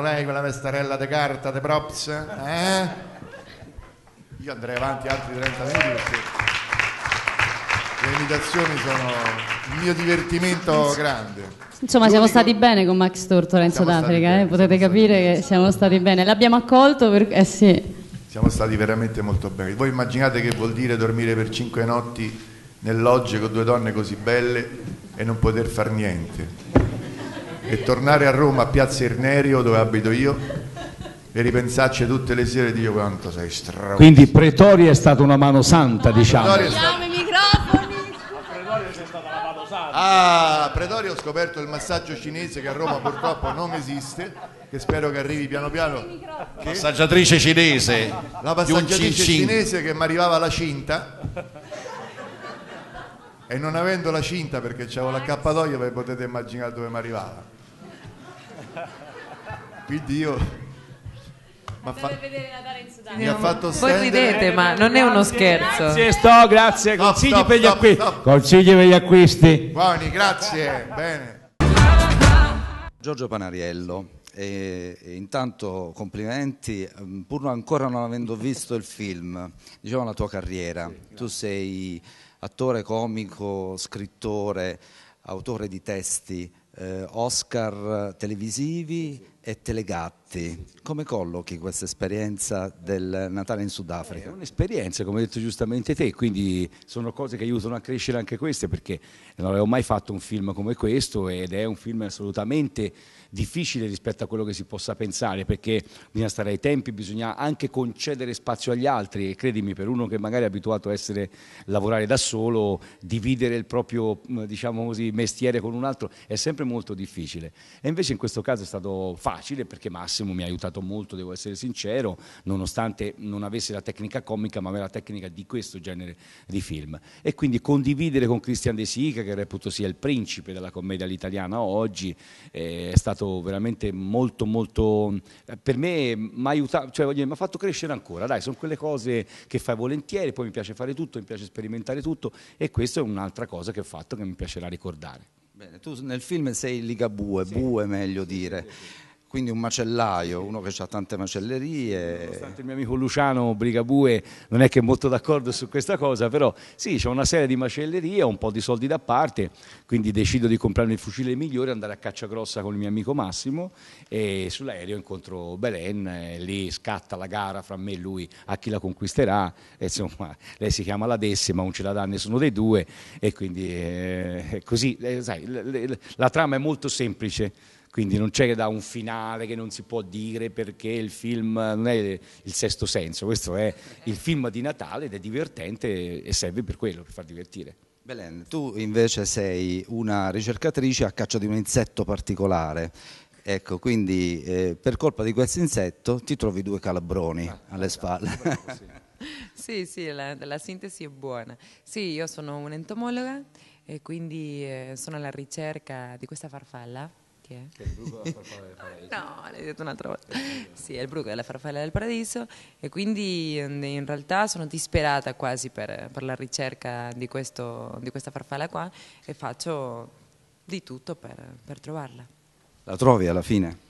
Lei quella vestarella di carta, de props? Eh? Io andrei avanti altri 30 minuti perché le imitazioni sono il mio divertimento grande. Insomma, siamo stati bene con Max Torto Renzo d'Africa, eh? potete capire che siamo stati bene. L'abbiamo accolto per... Eh sì. Siamo stati veramente molto bene. Voi immaginate che vuol dire dormire per cinque notti nel logge con due donne così belle e non poter far niente e tornare a Roma a Piazza Irnerio dove abito io e ripensarci tutte le sere di io quanto sei strano. Quindi Pretoria è stata una mano santa, diciamo. Pretoria è stata... i microfoni. Pretoria è stata la mano santa. Ah, Pretoria ho scoperto il massaggio cinese che a Roma purtroppo non esiste, che spero che arrivi piano piano. Che... Passaggiatrice cinese. La passaggiatrice cinese che mi arrivava la cinta e non avendo la cinta perché avevo la cappadoia, voi potete immaginare dove mi arrivava quindi io... Oh. Ma fa... vedere in Mi ha fatto Voi ridete, ma non è uno scherzo. Grazie, sto, grazie. Consigli, stop, per, gli stop, acquisti. Consigli per gli acquisti. Buoni, grazie. Bene. Giorgio Panariello. e intanto complimenti, mm, pur ancora non avendo visto il film, diciamo la tua carriera. Sì, tu sei attore, comico, scrittore, autore di testi, eh, Oscar televisivi e telegatti. Come collochi questa esperienza del Natale in Sudafrica? Eh, è un'esperienza, come hai detto giustamente te, quindi sono cose che aiutano a crescere anche queste perché non avevo mai fatto un film come questo ed è un film assolutamente difficile rispetto a quello che si possa pensare, perché bisogna stare ai tempi, bisogna anche concedere spazio agli altri e credimi, per uno che magari è abituato a essere, lavorare da solo, dividere il proprio mm, diciamo così, mestiere con un altro è sempre molto difficile. E invece in questo caso è stato facile perché Massimo mi ha aiutato molto, devo essere sincero, nonostante non avesse la tecnica comica, ma aveva la tecnica di questo genere di film. E quindi condividere con Christian De Sica, che reputo sia il principe della commedia all'italiana oggi, eh, è stato stato veramente molto molto, per me mi ha aiutato, cioè mi ha fatto crescere ancora, dai, sono quelle cose che fai volentieri, poi mi piace fare tutto, mi piace sperimentare tutto e questa è un'altra cosa che ho fatto che mi piacerà ricordare. Bene, tu nel film sei Ligabue, sì. bue meglio dire. Sì, sì, quindi un macellaio, uno che ha tante macellerie. Nonostante il mio amico Luciano Brigabue non è che è molto d'accordo su questa cosa, però sì, c'è una serie di macellerie, ho un po' di soldi da parte, quindi decido di comprarmi il fucile migliore, andare a caccia grossa con il mio amico Massimo e sull'aereo incontro Belen, e lì scatta la gara fra me e lui a chi la conquisterà, e, insomma, lei si chiama la Desse, ma non ce la dà nessuno dei due e quindi eh, così, eh, sai, la, la, la trama è molto semplice quindi non c'è da un finale che non si può dire perché il film non è il sesto senso, questo è il film di Natale ed è divertente e serve per quello, per far divertire. Belen, tu invece sei una ricercatrice a caccia di un insetto particolare. Ecco, quindi eh, per colpa di questo insetto ti trovi due calabroni ah, alle ah, spalle. Ah, ah, sì, sì, sì la, la sintesi è buona. Sì, io sono un'entomologa e quindi eh, sono alla ricerca di questa farfalla tutti. Che è il bruco della farfalla del paradiso. no, l'hai detto un'altra volta. Sì, è il bruco della farfalla del paradiso e quindi ehm, in realtà sono disperata quasi per, per la ricerca di, questo, di, questa farfalla qua e faccio di tutto per, per trovarla. La trovi alla fine?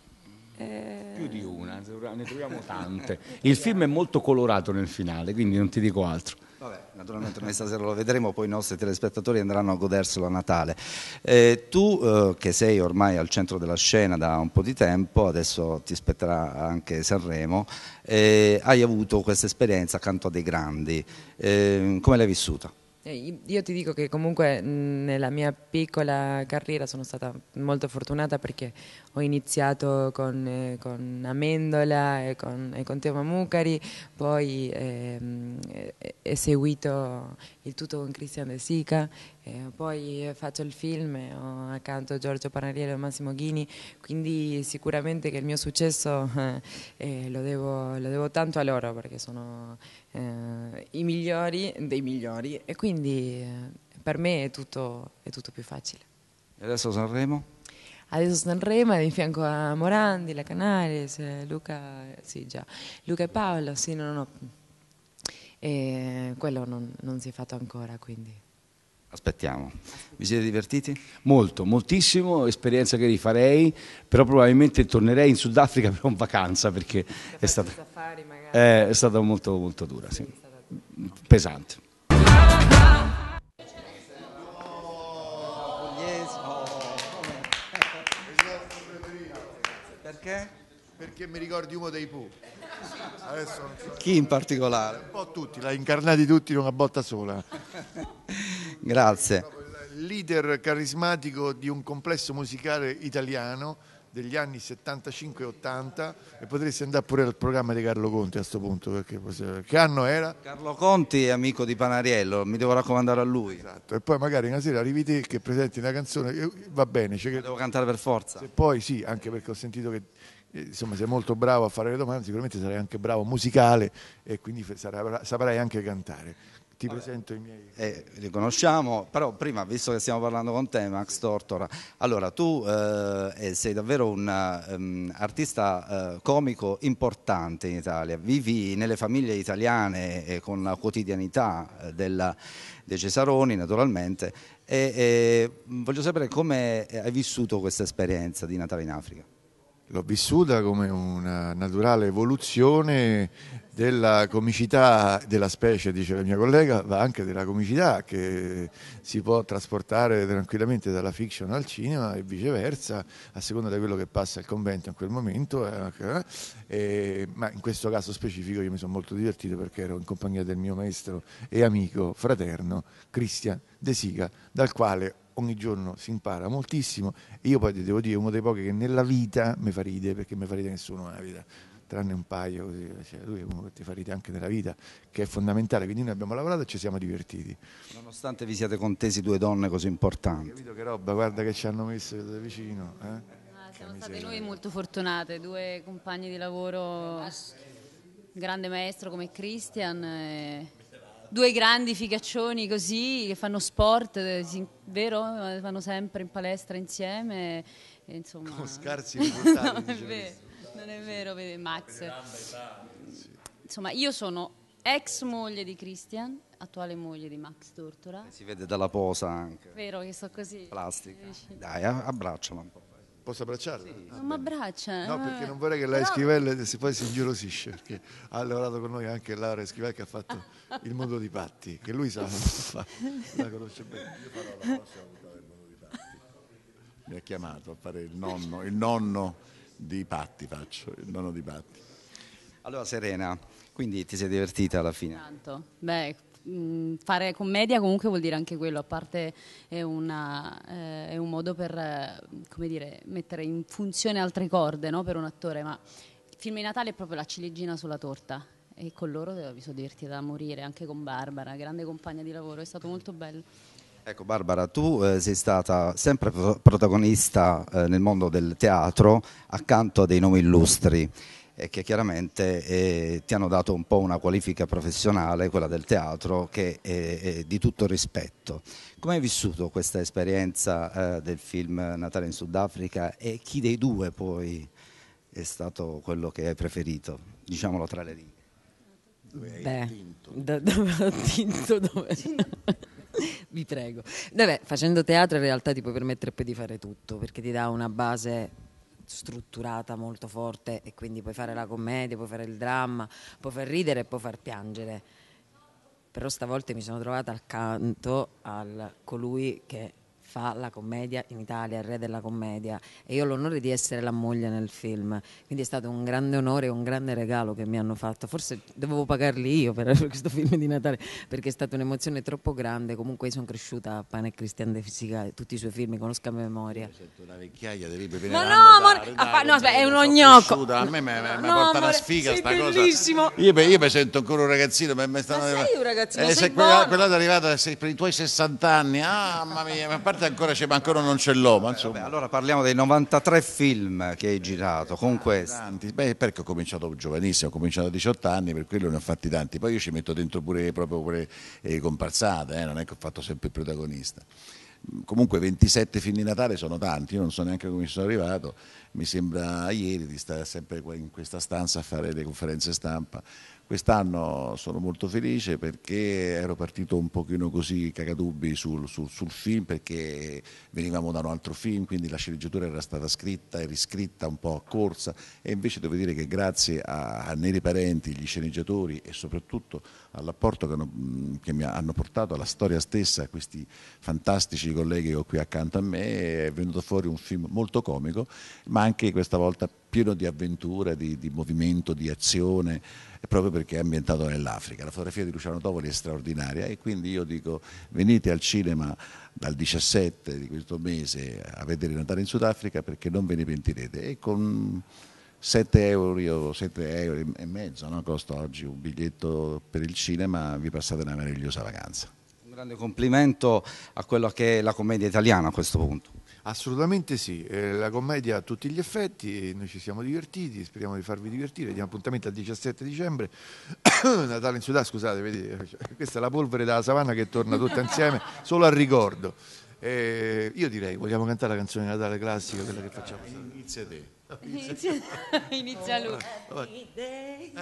Eh... Più di una, ne troviamo tante. Il film è molto colorato nel finale, quindi non ti dico altro. Vabbè, naturalmente noi stasera lo vedremo, poi i nostri telespettatori andranno a goderselo a Natale. Eh, tu eh, che sei ormai al centro della scena da un po' di tempo, adesso ti spetterà anche Sanremo, eh, hai avuto questa esperienza accanto a dei grandi, ehm, come l'hai vissuta? Eh, io ti dico che comunque nella mia piccola carriera sono stata molto fortunata perché ho iniziato con, eh, con Amendola e con, e con Teo Mucari, poi eh, ho seguito il tutto con Cristian De Sica, poi faccio il film, ho accanto Giorgio Panariello e Massimo Ghini, quindi sicuramente che il mio successo eh, eh, lo devo, lo, devo, tanto a loro perché sono eh, i migliori dei migliori e quindi per me è tutto, è tutto più facile. E adesso Sanremo? adesso sta in Rema di fianco a Morandi, la Canales, Luca, sì, già, Luca e Paolo, sì, no, no, E quello non, non si è fatto ancora, quindi aspettiamo. Vi siete divertiti? Molto, moltissimo, esperienza che rifarei, però probabilmente tornerei in Sudafrica per un vacanza perché è stata, eh, è stata, molto, molto dura, sì, pesante. Perché? Perché mi ricordi uno dei Pooh. Adesso non so. Chi in particolare? Un po' tutti, l'ha incarnati tutti in una botta sola. Grazie. Il leader carismatico di un complesso musicale italiano degli anni 75 e 80 e potresti andare pure al programma di Carlo Conti a questo punto perché che anno era? Carlo Conti è amico di Panariello mi devo raccomandare a lui esatto e poi magari una sera arrivi te che presenti una canzone eh, va bene cioè che... devo cantare per forza e poi sì anche perché ho sentito che eh, insomma sei molto bravo a fare le domande sicuramente sarai anche bravo musicale e quindi saprai anche cantare ti Vabbè, presento i miei... Eh, li conosciamo, però prima, visto che stiamo parlando con te, Max sì. Tortora, allora tu eh, eh sei davvero un um, artista eh, comico importante in Italia, vivi nelle famiglie italiane con la quotidianità eh, della, dei Cesaroni naturalmente e voglio sapere come hai vissuto questa esperienza di Natale in Africa l'ho vissuta come una naturale evoluzione della comicità della specie, dice la mia collega, ma anche della comicità che si può trasportare tranquillamente dalla fiction al cinema e viceversa, a seconda di quello che passa al convento in quel momento. Eh, eh. E, ma in questo caso specifico io mi sono molto divertito perché ero in compagnia del mio maestro e amico fraterno Cristian De Sica, dal quale ogni giorno si impara moltissimo e io poi ti devo dire uno dei pochi che nella vita mi fa ridere perché mi fa ridere nessuno nella vita tranne un paio così, cioè lui è uno che ti fa ridere anche nella vita che è fondamentale quindi noi abbiamo lavorato e ci siamo divertiti nonostante vi siate contesi due donne così importanti capito che roba guarda che ci hanno messo da vicino eh? Ah, siamo state noi molto fortunate due compagni di lavoro grande maestro come Christian eh, due grandi figaccioni così che fanno sport, eh, si, vero? Vanno eh, sempre in palestra insieme. E, eh, insomma... Con scarsi risultati. no, non, è non è vero, vede Max. Insomma, io sono ex moglie di Christian, attuale moglie di Max Tortora. Si vede dalla posa anche. Vero che sto così. Plastica. Dai, abbracciala un po'. Posso abbracciarla? Sì. Ah, non mi abbraccia. No, perché non vorrei che Laura Schivelle si, poi si ingelosisce, perché ha lavorato con noi anche Laura Schivelle che ha fatto Il mondo di Patti, che lui sa, la conosce bene. Io farò la prossima puntata del mondo di Patti. Mi ha chiamato a fare il nonno, il nonno di Patti faccio, il nonno di Patti. Allora Serena, quindi ti sei divertita alla fine? Tanto, beh, mh, mm, fare commedia comunque vuol dire anche quello, a parte è, una, eh, è un modo per eh, come dire, mettere in funzione altre corde no? per un attore, ma il film di Natale è proprio la ciliegina sulla torta e con loro vi sono dirti da morire, anche con Barbara, grande compagna di lavoro, è stato molto bello. Ecco Barbara, tu eh, sei stata sempre protagonista eh, nel mondo del teatro accanto a dei nomi illustri e che chiaramente eh, ti hanno dato un po' una qualifica professionale, quella del teatro, che è, è di tutto rispetto. Come hai vissuto questa esperienza eh, del film Natale in Sudafrica e chi dei due poi è stato quello che hai preferito? Diciamolo tra le righe. Dove hai tinto? Da, dove ho tinto? Dove... Vi prego. Vabbè, facendo teatro in realtà ti puoi permettere poi di fare tutto perché ti dà una base strutturata molto forte e quindi puoi fare la commedia, puoi fare il dramma, puoi far ridere e puoi far piangere. Però stavolta mi sono trovata accanto al colui che fa la commedia in Italia, il re della commedia e io ho l'onore di essere la moglie nel film, quindi è stato un grande onore e un grande regalo che mi hanno fatto, forse dovevo pagarli io per questo film di Natale perché è stata un'emozione troppo grande, comunque sono cresciuta a Pane e Cristian De Fisica, e tutti i suoi film conosco a memoria. Sento una vecchiaia di Ribe Ma no, ma ah, no, è un ognocco. A me mi no, porta una sfiga sta bellissimo. cosa. Io, io mi sento ancora un ragazzino, ma mi stanno... Ma sei un ragazzino, eh, sei quella, quella è arrivata per i tuoi 60 anni. Ah, mamma mia, ma a parte ancora c'è, ma ancora non ce l'ho. Ma eh, insomma. Vabbè, allora parliamo dei 93 film che hai girato eh, con ah, questo. Tanti. Beh, perché ho cominciato giovanissimo, ho cominciato a 18 anni, per quello ne ho fatti tanti. Poi io ci metto dentro pure proprio pure, eh, comparsate, eh, non è che ho fatto sempre il protagonista mm, comunque 27 film di Natale sono tanti, io non so neanche come sono arrivato, mi sembra ieri di stare sempre in questa stanza a fare le conferenze stampa Quest'anno sono molto felice perché ero partito un pochino così cagadubbi sul, sul, sul, film perché venivamo da un altro film, quindi la sceneggiatura era stata scritta e riscritta un po' a corsa e invece devo dire che grazie a, a Neri Parenti, gli sceneggiatori e soprattutto all'apporto che, hanno, che mi hanno portato alla storia stessa, a questi fantastici colleghi che ho qui accanto a me, è venuto fuori un film molto comico ma anche questa volta pieno di avventura, di, di movimento, di azione, proprio perché è ambientato nell'Africa. La fotografia di Luciano Tovoli è straordinaria e quindi io dico venite al cinema dal 17 di questo mese a vedere Natale in Sudafrica perché non ve ne pentirete. E con 7 euro, 7 euro e mezzo no? costa oggi un biglietto per il cinema, vi passate una meravigliosa vacanza. Un grande complimento a quello che è la commedia italiana a questo punto. Assolutamente sì, eh, la commedia a tutti gli effetti, noi ci siamo divertiti, speriamo di farvi divertire, diamo appuntamento al 17 dicembre, Natale in Sudà, scusate, vedete, cioè, questa è la polvere della savana che torna tutta insieme solo al ricordo. Eh, io direi, vogliamo cantare la canzone di Natale classica, quella che facciamo? Inizia te. Inizia, inizia lui. Eh, oh, happy day.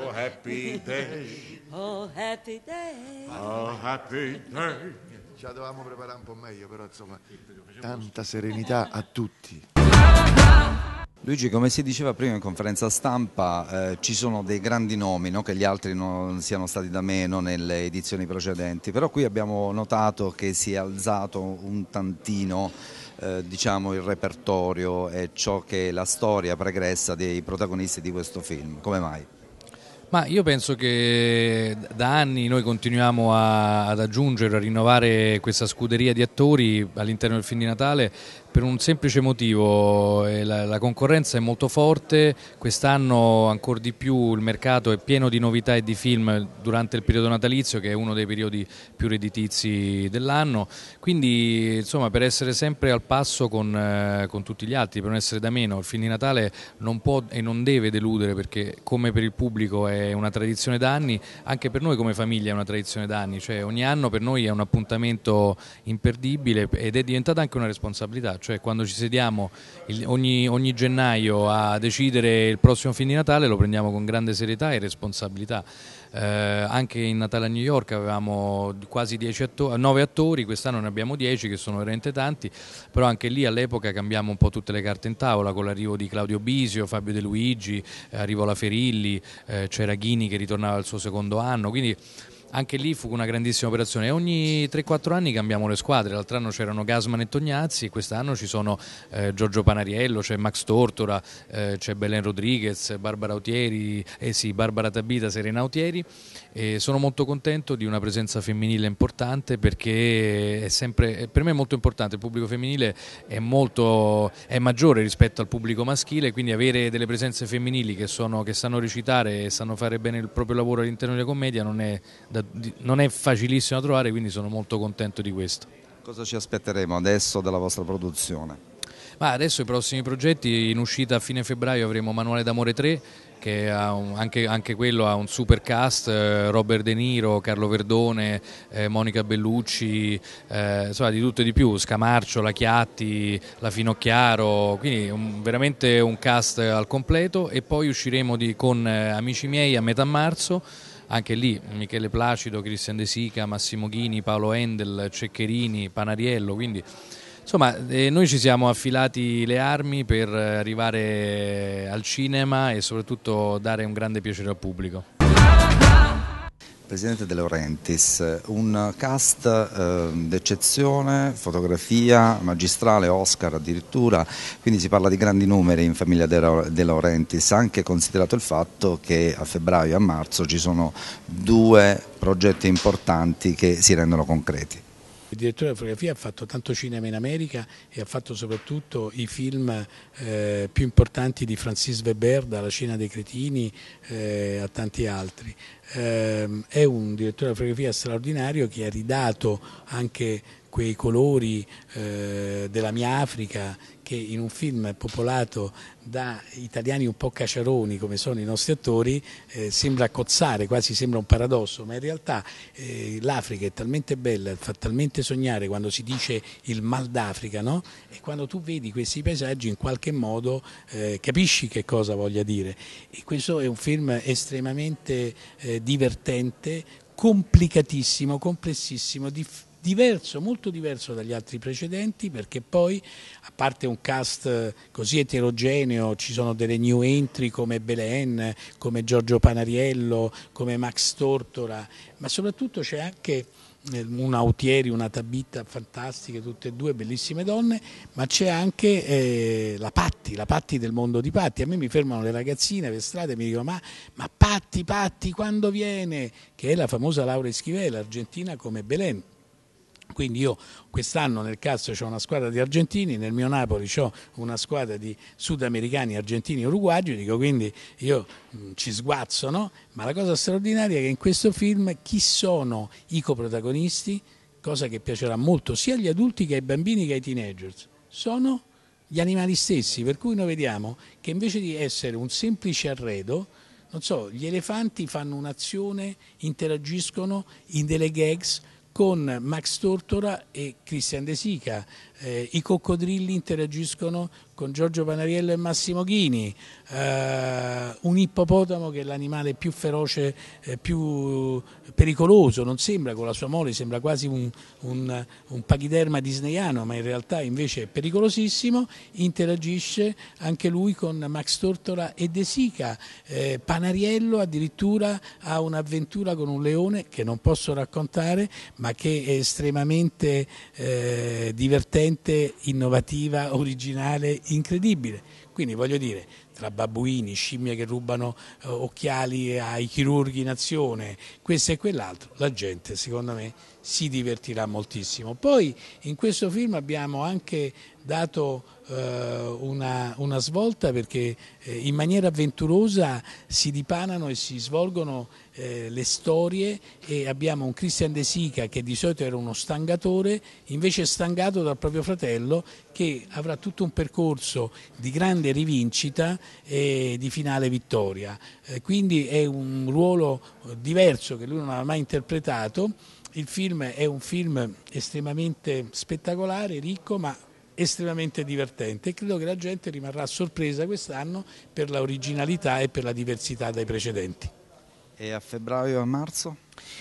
Oh, happy day. Oh, happy day. Oh, happy day ce la dovevamo preparare un po' meglio, però insomma, tanta serenità a tutti. Luigi, come si diceva prima in conferenza stampa, eh, ci sono dei grandi nomi, no? che gli altri non siano stati da meno nelle edizioni precedenti, però qui abbiamo notato che si è alzato un tantino eh, diciamo, il repertorio e ciò che è la storia pregressa dei protagonisti di questo film. Come mai? Ma io penso che da anni noi continuiamo a, ad aggiungere, a rinnovare questa scuderia di attori all'interno del film di Natale per un semplice motivo, eh, la, la concorrenza è molto forte, quest'anno ancora di più il mercato è pieno di novità e di film durante il periodo natalizio che è uno dei periodi più redditizi dell'anno, quindi insomma per essere sempre al passo con, eh, con, tutti gli altri, per non essere da meno, il film di Natale non può e non deve deludere perché come per il pubblico è una tradizione da anni, anche per noi come famiglia è una tradizione da anni, cioè ogni anno per noi è un appuntamento imperdibile ed è diventata anche una responsabilità cioè quando ci sediamo il, ogni, ogni, gennaio a decidere il prossimo fine di Natale lo prendiamo con grande serietà e responsabilità. Eh, anche in Natale a New York avevamo quasi 9 atto attori, quest'anno ne abbiamo 10 che sono veramente tanti, però anche lì all'epoca cambiamo un po' tutte le carte in tavola con l'arrivo di Claudio Bisio, Fabio De Luigi, eh, arrivò la Ferilli, eh, c'era Ghini che ritornava al suo secondo anno, quindi anche lì fu una grandissima operazione. Ogni 3-4 anni cambiamo le squadre, l'altro anno c'erano Gasman e Tognazzi, quest'anno ci sono eh, Giorgio Panariello, c'è Max Tortora, eh, c'è Belen Rodriguez, Barbara Autieri, eh sì, Barbara Tabita, Serena Autieri. E sono molto contento di una presenza femminile importante perché è sempre, per me è molto importante, il pubblico femminile è, molto, è maggiore rispetto al pubblico maschile, quindi avere delle presenze femminili che, sono, che sanno recitare e sanno fare bene il proprio lavoro all'interno della commedia non è da, di, non è facilissimo da trovare, quindi sono molto contento di questo. Cosa ci aspetteremo adesso della vostra produzione? Ma adesso i prossimi progetti, in uscita a fine febbraio avremo Manuale d'Amore 3, che un, anche, anche, quello ha un super cast, eh, Robert De Niro, Carlo Verdone, eh, Monica Bellucci, eh, insomma di tutto e di più, Scamarcio, La Chiatti, La Finocchiaro, quindi un, veramente un cast al completo e poi usciremo di, con eh, Amici miei a metà marzo anche lì Michele Placido, Cristian De Sica, Massimo Ghini, Paolo Endel, Ceccherini, Panariello, quindi insomma eh, noi ci siamo affilati le armi per arrivare al cinema e soprattutto dare un grande piacere al pubblico. Presidente De Laurentiis, un cast eh, d'eccezione, fotografia, magistrale, Oscar addirittura, quindi si parla di grandi numeri in famiglia De Laurentiis, anche considerato il fatto che a febbraio e a marzo ci sono due progetti importanti che si rendono concreti il direttore della fotografia ha fatto tanto cinema in America e ha fatto soprattutto i film eh, più importanti di Francis Weber, dalla Cina dei Cretini eh, a tanti altri. Eh, è un direttore della fotografia straordinario che ha ridato anche quei colori eh, della mia Africa che in un film popolato da italiani un po' caciaroni come sono i nostri attori eh, sembra cozzare, quasi sembra un paradosso, ma in realtà eh, l'Africa è talmente bella, fa talmente sognare quando si dice il mal d'Africa, no? e quando tu vedi questi paesaggi in qualche modo eh, capisci che cosa voglia dire. E questo è un film estremamente eh, divertente, complicatissimo, complessissimo, difficile diverso, molto diverso dagli altri precedenti perché poi, a parte un cast eh, così eterogeneo, ci sono delle new entry come Belen, come Giorgio Panariello, come Max Tortora, ma soprattutto c'è anche eh, un Autieri, una Tabitta fantastiche, tutte e due bellissime donne, ma c'è anche eh, la Patti, la Patti del mondo di Patti. A me mi fermano le ragazzine per strada e mi dicono ma, ma Patti, Patti, quando viene? Che è la famosa Laura Schivè, argentina come Belen quindi io quest'anno nel cazzo ho una squadra di argentini, nel mio Napoli ho una squadra di sudamericani, argentini e uruguaggi, dico quindi io mh, ci sguazzo, no? ma la cosa straordinaria è che in questo film chi sono i coprotagonisti, cosa che piacerà molto sia agli adulti che ai bambini che ai teenagers, sono gli animali stessi, per cui noi vediamo che invece di essere un semplice arredo, non so, gli elefanti fanno un'azione, interagiscono in delle gags, con Max Tortora e Christian De Sica. Eh, I coccodrilli interagiscono con Giorgio Panariello e Massimo Ghini, eh, un ippopotamo che è l'animale più feroce, eh, più pericoloso, non sembra con la sua mole, sembra quasi un, un, un pachiderma disneyano, ma in realtà invece è pericolosissimo, interagisce anche lui con Max Tortora e De Sica. Eh, Panariello addirittura ha un'avventura con un leone che non posso raccontare, ma che è estremamente eh, divertente, innovativa, originale incredibile. Quindi voglio dire, tra babbuini, scimmie che rubano eh, occhiali ai chirurghi in azione, questo e quell'altro, la gente secondo me si divertirà moltissimo. Poi in questo film abbiamo anche dato eh, una, una, svolta perché eh, in maniera avventurosa si dipanano e si svolgono eh, le storie e abbiamo un Christian De Sica che di solito era uno stangatore, invece stangato dal proprio fratello che avrà tutto un percorso di grande rivincita e di finale vittoria. quindi è un ruolo diverso che lui non aveva mai interpretato. Il film è un film estremamente spettacolare, ricco, ma estremamente divertente e credo che la gente rimarrà sorpresa quest'anno per la originalità e per la diversità dai precedenti. E a febbraio e a marzo?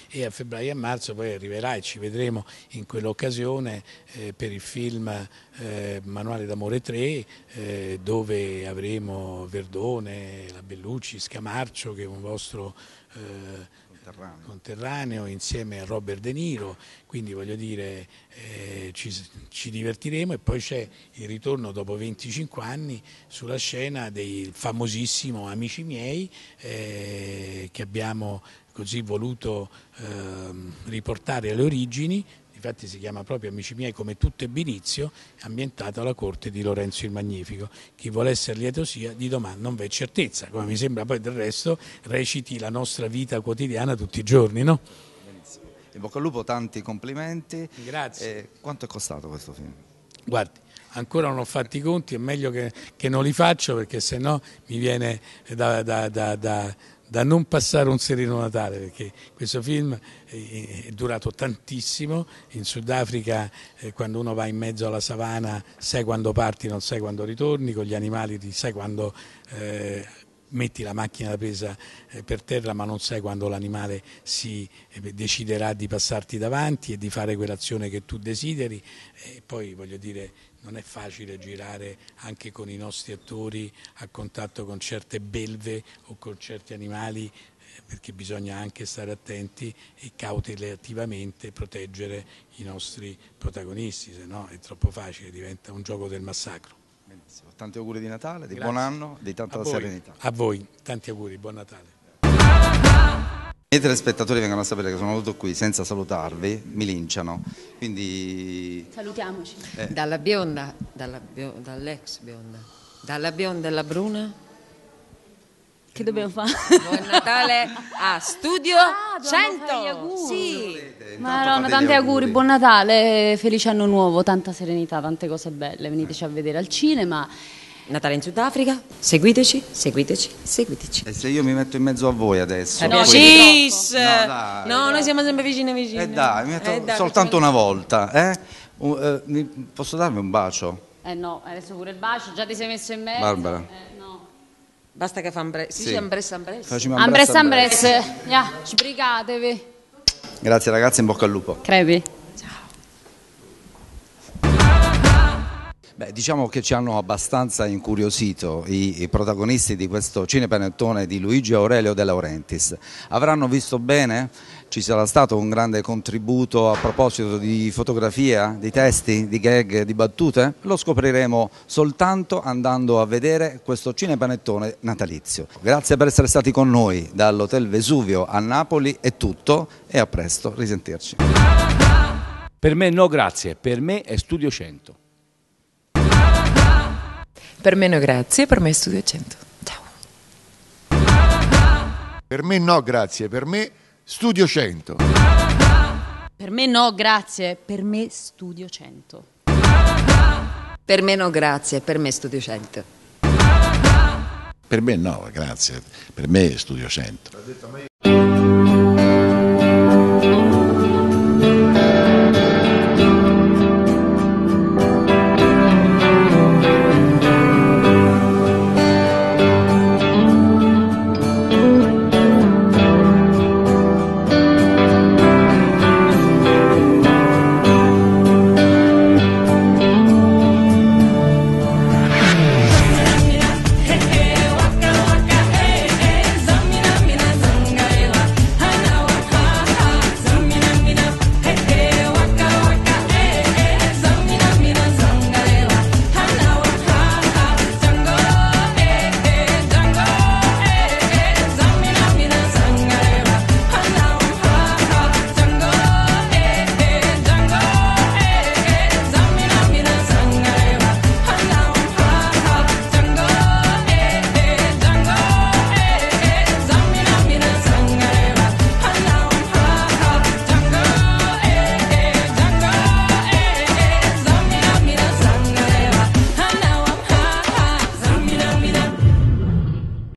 E a febbraio e a marzo poi arriverà e ci vedremo in quell'occasione eh, per il film eh, Manuale d'Amore 3 eh, dove avremo Verdone, la Bellucci, Scamarcio che è un vostro eh, Conterraneo. Conterraneo insieme a Robert De Niro, quindi voglio dire eh, ci, ci, divertiremo e poi c'è il ritorno dopo 25 anni sulla scena del famosissimo Amici miei eh, che abbiamo così voluto eh, riportare alle origini infatti si chiama proprio Amici miei come tutto e binizio, ambientato alla corte di Lorenzo il Magnifico. Chi vuole essere lieto sia, di domani non v'è certezza, come mi sembra poi del resto reciti la nostra vita quotidiana tutti i giorni, no? Benissimo. In bocca al lupo, tanti complimenti. Grazie. Eh, quanto è costato questo film? Guardi, ancora non ho fatto i conti, è meglio che, che non li faccio perché sennò mi viene da, da, da, da da non passare un sereno Natale perché questo film è durato tantissimo, in Sudafrica eh, quando uno va in mezzo alla savana sai quando parti, non sai quando ritorni, con gli animali sai quando eh, metti la macchina da presa eh, per terra ma non sai quando l'animale si eh, deciderà di passarti davanti e di fare quell'azione che tu desideri e poi voglio dire non è facile girare anche con i nostri attori a contatto con certe belve o con certi animali eh, perché bisogna anche stare attenti e cautelativamente proteggere i nostri protagonisti, se no è troppo facile, diventa un gioco del massacro. Benissimo, tanti auguri di Natale, di Grazie. buon anno, di tanta a serenità. a voi, tanti auguri, buon Natale. I telespettatori vengono a sapere che sono venuto qui senza salutarvi, mi linciano, quindi... Salutiamoci. Eh. Dalla bionda, dalla bio, dall'ex bionda, dalla bionda alla bruna... Che dobbiamo fare? Buon Natale a Studio ah, 100! Sì! Madonna, tanti auguri. auguri, buon Natale, felice anno nuovo, tanta serenità, tante cose belle, veniteci a vedere al cinema. Natale in Sudafrica, seguiteci, seguiteci, seguiteci. E se io mi metto in mezzo a voi adesso? Eh no, poi... Cis! No, dai, no dai. noi siamo sempre vicini vicini. Eh dai, mi metto eh dai, soltanto una volta, eh? Uh, uh, posso darmi un bacio? Eh no, adesso pure il bacio, già ti sei messo in mezzo. Barbara. Eh, no. Basta che fa ambre... Sì, ambressa ambressa. Facciamo ambressa ambressa. sbrigatevi. Grazie ragazzi, in bocca al lupo. Crepi. Beh, diciamo che ci hanno abbastanza incuriosito i, i protagonisti di questo cinepanettone di Luigi Aurelio De Laurentiis. Avranno visto bene? Ci sarà stato un grande contributo a proposito di fotografia, di testi, di gag, di battute? Lo scopriremo soltanto andando a vedere questo cinepanettone natalizio. Grazie per essere stati con noi dall'Hotel Vesuvio a Napoli è tutto e a presto, risentirci. Per me no grazie, per me è Studio 100. Per me no grazie, per me Studio 100. Ciao. Per me no grazie, per me Studio 100. Per me no grazie, per me Studio 100. Per me no grazie, per me Studio 100. Per me no, grazie. Per me Studio 100.